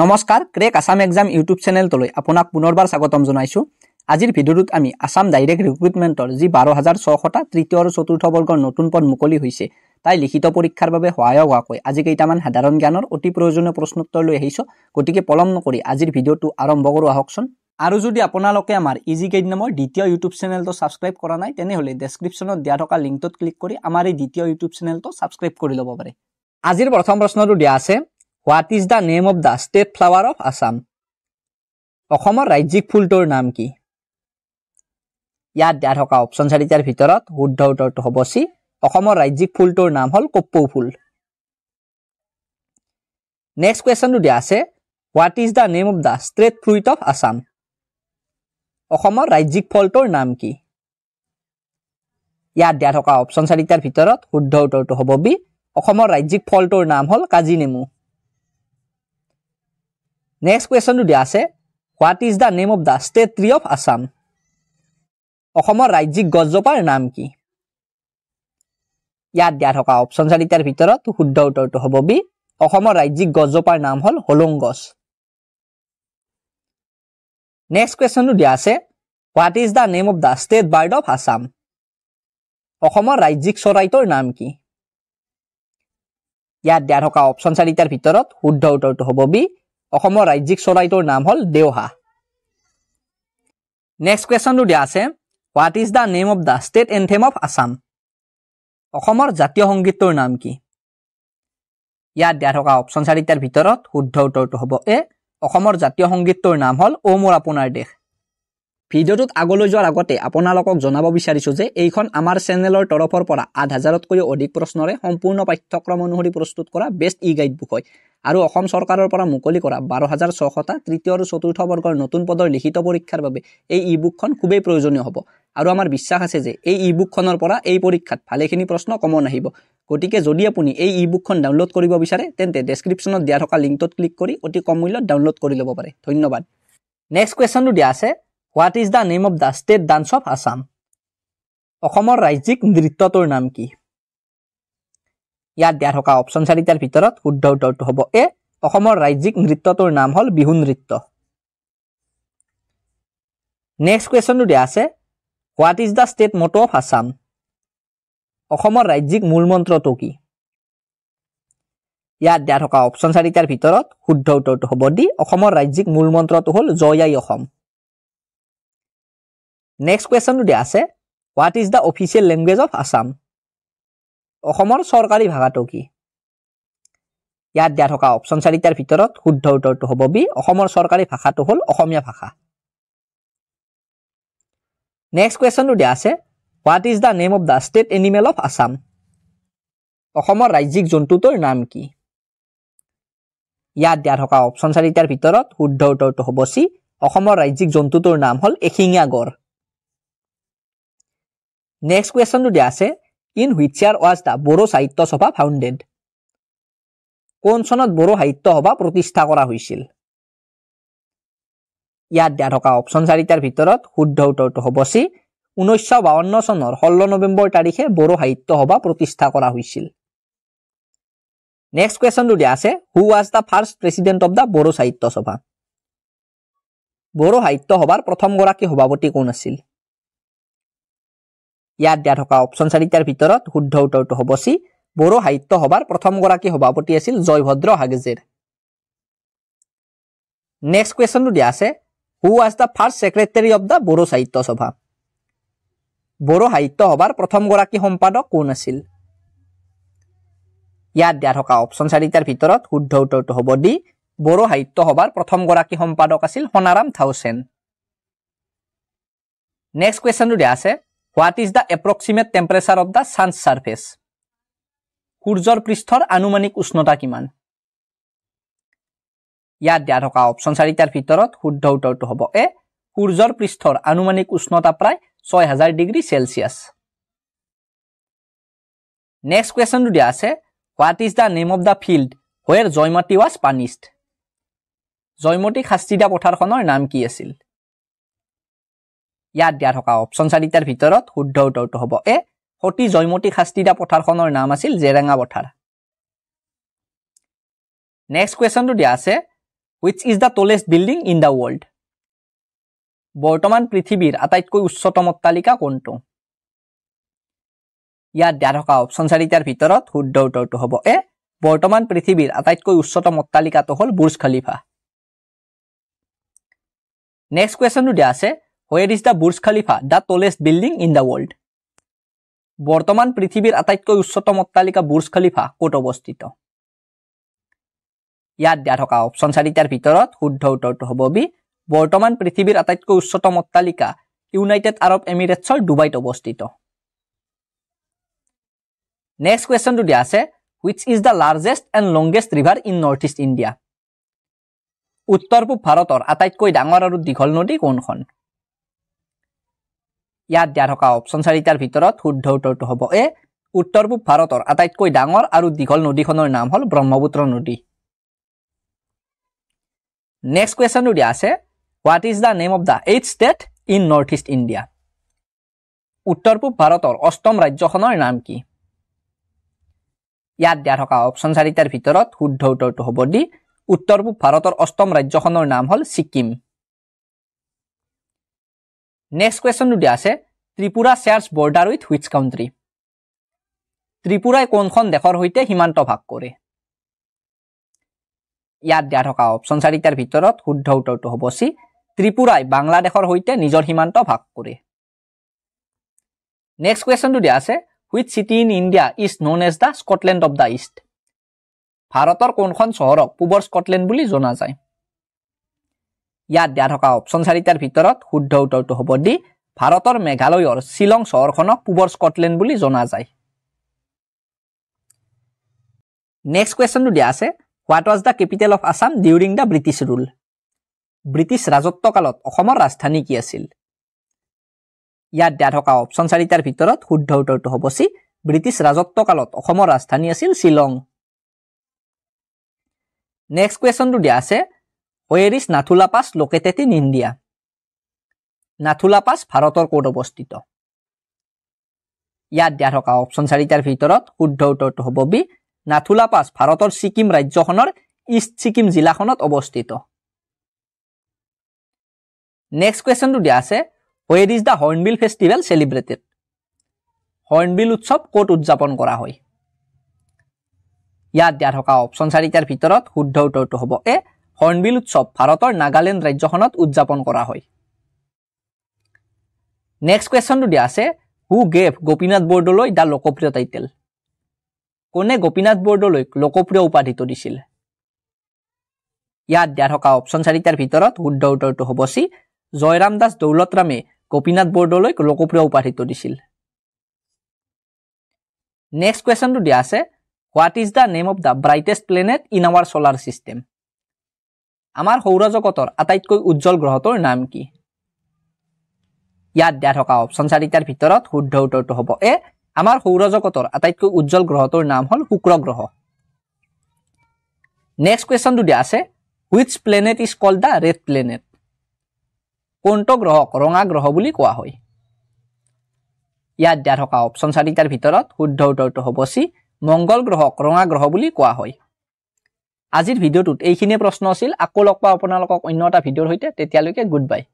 নমস্কাৰ crack Assam exam YouTube চেনেলটোলৈ আপোনাক পুনৰবাৰ স্বাগতম জনাইছোঁ আজিৰ ভিডিঅ'টোত আমি আছাম ডাইৰেক্ট ৰিক্ৰুইটমেণ্টৰ যি বাৰ হাজাৰ ছশটা তৃতীয় আৰু চতুৰ্থ বৰ্গৰ নতুন পদ মুকলি হৈছে তাই লিখিত পৰীক্ষাৰ বাবে সহায়ক হোৱাকৈ আজি কেইটামান সাধাৰণ জ্ঞানৰ অতি প্ৰয়োজনীয় প্ৰশ্নোত্তৰ লৈ আহিছোঁ গতিকে পলম নকৰি আজিৰ ভিডিঅ'টো আৰম্ভ কৰোঁ আহকচোন আৰু যদি আপোনালোকে আমাৰ ইজি গাইড নামৰ দ্বিতীয় ইউটিউব চেনেলটো ছাবস্ক্ৰাইব কৰা নাই তেনেহ'লে ডেছক্ৰিপশ্যনত দিয়া থকা লিংকটোত ক্লিক কৰি আমাৰ এই দ্বিতীয় ইউটিউব চেনেলটো ছাবস্ক্ৰাইব কৰি ল'ব পাৰে আজিৰ প্ৰথম প্ৰশ্নটো দিয়া আছে what is the name of the state flower of Assam অসমৰ ৰাজ্যিক ফুলটোৰ নাম কি ইয়াত দিয়া থকা অপশ্যন চাৰিটাৰ ভিতৰত শুদ্ধ উত্তৰটো হ'ব চি অসমৰ ৰাজ্যিক ফুলটোৰ নাম হ'ল কপৌ ফুল নেক্সট কুৱেশ্যনটো দিয়া আছে what is the name of the state fruit of Assam অসমৰ ৰাজ্যিক ফলটোৰ নাম কি ইয়াত দিয়া থকা অপশ্যন চাৰিটাৰ ভিতৰত শুদ্ধ উত্তৰটো হ'ব বি অসমৰ ৰাজ্যিক ফলটোৰ নাম হ'ল কাজি নেমু নেক্সট কুৱেশ্যনটো দিয়া আছে what is the name of the state tree of Assam অসমৰ ৰাজ্যিক গছজোপাৰ নাম কি ইয়াত দিয়া থকা অপশ্যন চাৰিটাৰ ভিতৰত শুদ্ধ উত্তৰটো হ'ব বি অসমৰ ৰাজ্যিক গছজোপাৰ নাম হ'ল হলং গছ নেক্সট কুৱেশ্যনটো দিয়া আছে what is the name of the state bird of Assam অসমৰ ৰাজ্যিক চৰাইটোৰ নাম কি ইয়াত দিয়া থকা অপশ্যন চাৰিটাৰ ভিতৰত শুদ্ধ উত্তৰটো হ'ব বি অসমৰ ৰাজ্যিক চৰাইটোৰ নাম হ'ল দেওহা নেক্সট কুৱেশ্যনটো দিয়া আছে what is the name of the state anthem of Assam অসমৰ জাতীয় সংগীতটোৰ নাম কি ইয়াত দিয়া থকা অপশ্যন চাৰিটাৰ ভিতৰত শুদ্ধ উত্তৰটো হ'ব এ অসমৰ জাতীয় সংগীতটোৰ নাম হ'ল অ মোৰ আপোনাৰ দেশ ভিডিঅ'টোত আগলৈ যোৱাৰ আগতে আপোনালোকক জনাব বিচাৰিছোঁ যে এইখন আমাৰ চেনেলৰ তৰফৰ পৰা আঠ হাজাৰতকৈও অধিক প্ৰশ্নৰে সম্পূৰ্ণ পাঠ্যক্ৰম অনুসৰি প্ৰস্তুত কৰা বেষ্ট ই গাইড বুক হয় আৰু অসম চৰকাৰৰ পৰা মুকলি কৰা বাৰ হাজাৰ ছশটা তৃতীয় আৰু চতুৰ্থ বৰ্গৰ নতুন পদৰ লিখিত পৰীক্ষাৰ বাবে এই ই বুকখন খুবেই প্ৰয়োজনীয় হ'ব আৰু আমাৰ বিশ্বাস আছে যে এই ই বুকখনৰ পৰা এই পৰীক্ষাত ভালেখিনি প্ৰশ্ন কমন আহিব গতিকে যদি আপুনি এই ই বুকখন ডাউনলোড কৰিব বিচাৰে তেন্তে ডেছক্ৰিপশ্যনত দিয়া থকা লিংকটোত ক্লিক কৰি অতি কম মূল্যত ডাউনলোড কৰি ল'ব পাৰে ধন্যবাদ নেক্সট কুৱেশ্যনটো দিয়া আছে what is the name of the state dance of Assam অসমৰ ৰাজ্যিক নৃত্যটোৰ নাম কি ইয়াত দিয়া থকা অপশ্যন চাৰিটাৰ ভিতৰত শুদ্ধ উত্তৰটো হ'ব এ অসমৰ ৰাজ্যিক নৃত্যটোৰ নাম হ'ল বিহু নৃত্য নেক্সট কুৱেশ্যনটো দিয়া আছে what is the state motto of Assam অসমৰ ৰাজ্যিক মূল মন্ত্ৰটো কি ইয়াত দিয়া থকা অপশ্যন চাৰিটাৰ ভিতৰত শুদ্ধ উত্তৰটো হ'ব দি অসমৰ ৰাজ্যিক মূল মন্ত্ৰটো হ'ল জয় আই অসম নেক্সট কুৱেশ্যনটো দিয়া আছে what is the official language of Assam অসমৰ চৰকাৰী ভাষাটো কি ইয়াত দিয়া থকা অপশ্যন চাৰিটাৰ ভিতৰত শুদ্ধ উত্তৰটো হ'ব বি অসমৰ চৰকাৰী ভাষাটো হ'ল অসমীয়া ভাষা নেক্সট কুৱেশ্যনটো দিয়া আছে what is the name of the state animal of Assam অসমৰ ৰাজ্যিক জন্তুটোৰ নাম কি ইয়াত দিয়া থকা অপশ্যন চাৰিটাৰ ভিতৰত শুদ্ধ উত্তৰটো হ'ব চি অসমৰ ৰাজ্যিক জন্তুটোৰ নাম হ'ল এশিঙীয়া গড় নেক্সট কুৱেশ্যনটো দিয়া আছে in which year was the Bodo Sahitya Sabha founded কোন চনত বড়ো সাহিত্য সভা প্ৰতিষ্ঠা কৰা হৈছিল ইয়াত দিয়া থকা অপশ্যন চাৰিটাৰ ভিতৰত শুদ্ধ উত্তৰটো হ'ব চি ঊনৈছশ বাৱন্ন চনৰ ষোল্ল নৱেম্বৰ তাৰিখে বড়ো সাহিত্য সভা প্ৰতিষ্ঠা কৰা হৈছিল নেক্সট কুৱেশ্যনটো দিয়া আছে who was the first president of the Bodo Sahitya Sabha Bodo সাহিত্য সভাৰ প্ৰথমগৰাকী সভাপতি কোন আছিল ইয়াত দিয়া থকা অপশ্যন চাৰিটাৰ ভিতৰত শুদ্ধ উত্তৰটো হ'ব চি বড়ো সাহিত্য সভাৰ প্ৰথমগৰাকী সভাপতি আছিল জয়ভদ্ৰ হাগজেৰ নেক্সট কুৱেশ্যনটো দিয়া আছে who was the first secretary of the Bodo Sahitya Sabha Bodo সাহিত্য সভাৰ প্ৰথমগৰাকী সম্পাদক কোন আছিল ইয়াত দিয়া থকা অপশ্যন চাৰিটাৰ ভিতৰত শুদ্ধ উত্তৰটো হ'ব দি বড়ো সাহিত্য সভাৰ প্ৰথমগৰাকী সম্পাদক আছিল সোণাৰাম থাউচেন নেক্সট কুৱেশ্যনটো দিয়া আছে what is the approximate temperature of the sun's surface সূৰ্যৰ পৃষ্ঠৰ আনুমানিক উষ্ণতা কিমান ইয়াত দিয়া থকা অপশ্যন চাৰিটাৰ ভিতৰত শুদ্ধ উত্তৰটো হ'ব এ সূৰ্যৰ পৃষ্ঠৰ আনুমানিক উষ্ণতা প্ৰায় ছয় হাজাৰ ডিগ্ৰী চেলচিয়াছ নেক্সট কুৱেশ্যনটো দিয়া আছে what is the name of the field where Joymoti was punished Joymoti শাস্তিদা পথাৰখনৰ নাম কি আছিল ইয়াত দিয়া থকা অপশ্যন চাৰিটাৰ ভিতৰত শুদ্ধ উত্তৰটো হ'ব এ সতি জয়মতী শাস্তিদা পথাৰখনৰ নাম আছিল জেৰেঙা পথাৰ নেক্সট কুৱেশ্যনটো দিয়া আছে which is the tallest building in the world বৰ্তমান পৃথিৱীৰ আটাইতকৈ উচ্চতম অট্টালিকা কোনটো ইয়াত দিয়া থকা অপশ্যন চাৰিটাৰ ভিতৰত শুদ্ধ উত্তৰটো হ'ব এ বৰ্তমান পৃথিৱীৰ আটাইতকৈ উচ্চতম অট্টালিকাটো হ'ল বুৰ্জ খালিফা নেক্সট কুৱেশ্যনটো দিয়া আছে where is the Burj Khalifa the tallest building in the world বৰ্তমান পৃথিৱীৰ আটাইতকৈ উচ্চতম অট্টালিকা বুৰ্জ খালিফা ক'ত অৱস্থিত ইয়াত দিয়া থকা অপশ্যন চাৰিটাৰ ভিতৰত শুদ্ধ উত্তৰটো হ'ব বি বৰ্তমান পৃথিৱীৰ আটাইতকৈ উচ্চতম অট্টালিকা ইউনাইটেড আৰৱ এমিৰেটছৰ ডুবাইত অৱস্থিত নেক্সট কুৱেশ্যনটো দিয়া আছে which is the largest and longest river in north east India উত্তৰ পূব ভাৰতৰ আটাইতকৈ ডাঙৰ আৰু দীঘল নদী কোনখন ইয়াত দিয়া থকা অপশ্যন চাৰিটাৰ ভিতৰত শুদ্ধ উত্তৰটো হ'ব এ উত্তৰ পূব ভাৰতৰ আটাইতকৈ ডাঙৰ আৰু দীঘল নদীখনৰ নাম হ'ল ব্ৰহ্মপুত্ৰ নদী নেক্সট কুৱেশ্যনটো দিয়া আছে what is the name of the eight state in north east India উত্তৰ পূব ভাৰতৰ অষ্টম ৰাজ্যখনৰ নাম কি ইয়াত দিয়া থকা অপশ্যন চাৰিটাৰ ভিতৰত শুদ্ধ উত্তৰটো হ'ব দি উত্তৰ পূব ভাৰতৰ অষ্টম ৰাজ্যখনৰ নাম হ'ল ছিকিম নেক্সট কুৱেশ্যনটো দিয়া আছে Tripura shares border with which country ত্ৰিপুৰাই কোনখন দেশৰ সৈতে সীমান্ত ভাগ কৰে ইয়াত দিয়া থকা অপশ্যন চাৰিটাৰ ভিতৰত শুদ্ধ উত্তৰটো হ'ব চি ত্ৰিপুৰাই বাংলাদেশৰ সৈতে নিজৰ সীমান্ত ভাগ কৰে নেক্সট কুৱেশ্যনটো দিয়া আছে which city in India is known as the Scotland of the east ভাৰতৰ কোনখন চহৰক পূবৰ স্কটলেণ্ড বুলি জনা যায় ইয়াত দিয়া থকা অপশ্যন চাৰিটাৰ ভিতৰত শুদ্ধ উত্তৰটো হ'ব দি ভাৰতৰ মেঘালয়ৰ শ্বিলং চহৰখনক পূবৰ স্কটলেণ্ড বুলি জনা যায় নেক্সট কুৱেশ্যনটো দিয়া আছে what was the capital of Assam during the British rule British ৰাজত্ব কালত অসমৰ ৰাজধানী কি আছিল ইয়াত দিয়া থকা অপশ্যন চাৰিটাৰ ভিতৰত শুদ্ধ উত্তৰটো হ'ব চি ব্ৰিটিছ কালত অসমৰ ৰাজধানী আছিল শ্বিলং নেক্সট কুৱেশ্যনটো দিয়া আছে where is Nathula pass located in India Nathula pass ভাৰতৰ ক'ত অৱস্থিত ইয়াত দিয়া থকা অপশ্যন চাৰিটাৰ ভিতৰত শুদ্ধ উত্তৰটো হ'ব বি নাথুলা পাছ ভাৰতৰ ছিকিম ৰাজ্যখনৰ ইষ্ট ছিকিম জিলাখনত অৱস্থিত নেক্সট কুৱেশ্যনটো দিয়া আছে where is the hornbill festival celebrated hornbill উৎসৱ ক'ত উদযাপন কৰা হয় ইয়াত দিয়া থকা অপশ্যন চাৰিটাৰ ভিতৰত শুদ্ধ উত্তৰটো হ'ব এ হৰ্ণবিল উৎসৱ ভাৰতৰ নাগালেণ্ড ৰাজ্যখনত উদযাপন কৰা হয় নেক্সট কুৱেশ্যনটো দিয়া আছে who gave Gopinath Bordoloi the Lokpriya title কোনে গোপীনাথ বৰদলৈক লোকপ্ৰিয় উপাধিটো দিছিল ইয়াত দিয়া থকা অপশ্যন চাৰিটাৰ ভিতৰত শুদ্ধ উত্তৰটো হ'ব চি জয়ৰাম দাস দৌলতৰামে গোপীনাথ বৰদলৈক লোকপ্ৰিয় উপাধিটো দিছিল নেক্সট কুৱেশ্যনটো দিয়া আছে what is the name of the brightest planet in our solar system আমাৰ সৌৰজগতৰ আটাইতকৈ উজ্জ্বল গ্ৰহটোৰ নাম কি ইয়াত দিয়া থকা অপশ্যন চাৰিটাৰ ভিতৰত শুদ্ধ উত্তৰটো হ'ব এ আমাৰ সৌৰজগতৰ আটাইতকৈ উজ্জ্বল গ্ৰহটোৰ নাম হ'ল শুক্ৰ গ্ৰহ নেক্সট কুৱেশ্যনটো দিয়া আছে which planet is call the red planet কোনটো গ্ৰহক ৰঙা গ্ৰহ বুলি কোৱা হয় ইয়াত দিয়া থকা অপশ্যন চাৰিটাৰ ভিতৰত শুদ্ধ উত্তৰটো হ'ব চি মংগল গ্ৰহক ৰঙা গ্ৰহ বুলি কোৱা হয় আজিৰ ভিডিঅ'টোত এইখিনিয়ে প্ৰশ্ন আছিল আকৌ লগ পাওঁ আপোনালোকক অন্য এটা ভিডিঅ'ৰ সৈতে তেতিয়ালৈকে গুড বাই